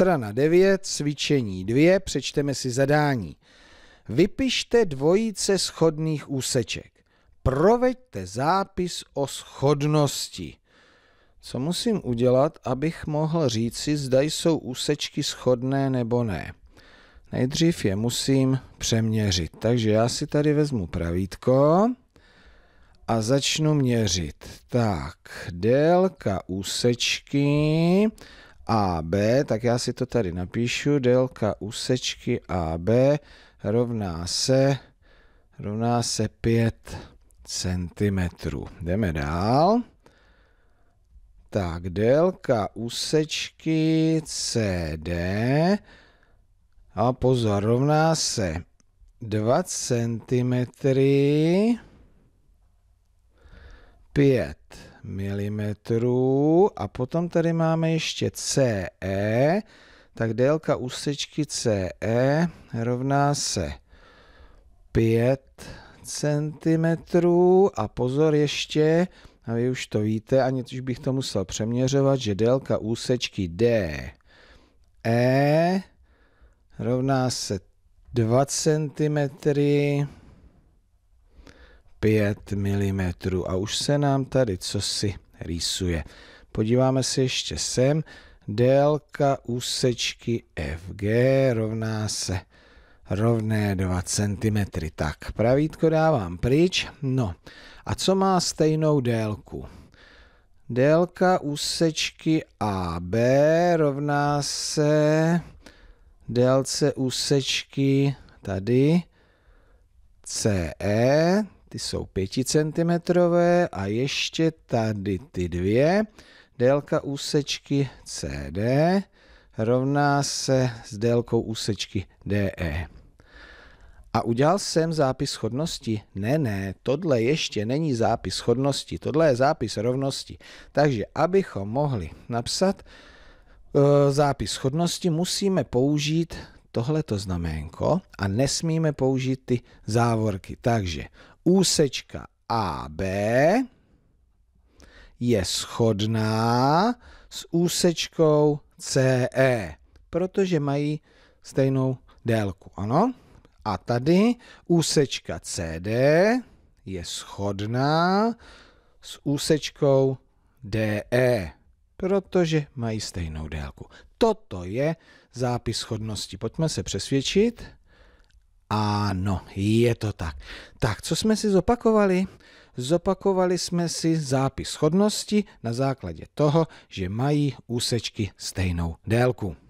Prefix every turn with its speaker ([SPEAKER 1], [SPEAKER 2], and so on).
[SPEAKER 1] Strana 9, cvičení 2, přečteme si zadání. Vypište dvojice schodných úseček. Proveďte zápis o schodnosti. Co musím udělat, abych mohl říci, zda jsou úsečky schodné nebo ne? Nejdřív je musím přeměřit. Takže já si tady vezmu pravítko a začnu měřit. Tak, délka úsečky AB, tak já si to tady napíšu, délka úsečky AB rovná se, rovná se 5 cm. Jdeme dál. Tak, délka úsečky CD a pozor, rovná se 2 cm 5 cm mm. A potom tady máme ještě CE, tak délka úsečky CE rovná se 5 cm a pozor ještě, a vy už to víte, už bych to musel přeměřovat, že délka úsečky DE rovná se 2 cm 5 mm a už se nám tady co si rýsuje. Podíváme se ještě sem. Délka úsečky FG rovná se rovné 2 cm. Tak, pravítko dávám pryč. No, a co má stejnou délku? Délka úsečky AB rovná se délce úsečky tady CE ty jsou 5 cm a ještě tady ty dvě. Délka úsečky CD rovná se s délkou úsečky DE. A udělal jsem zápis chodnosti? Ne, ne, tohle ještě není zápis chodnosti, tohle je zápis rovnosti. Takže abychom mohli napsat e, zápis chodnosti, musíme použít tohleto znaménko a nesmíme použít ty závorky. Takže úsečka AB je shodná s úsečkou CE, protože mají stejnou délku, ano? A tady úsečka CD je shodná s úsečkou DE, protože mají stejnou délku. Toto je zápis schodnosti. Pojďme se přesvědčit. Ano, je to tak. Tak, co jsme si zopakovali? Zopakovali jsme si zápis schodnosti na základě toho, že mají úsečky stejnou délku.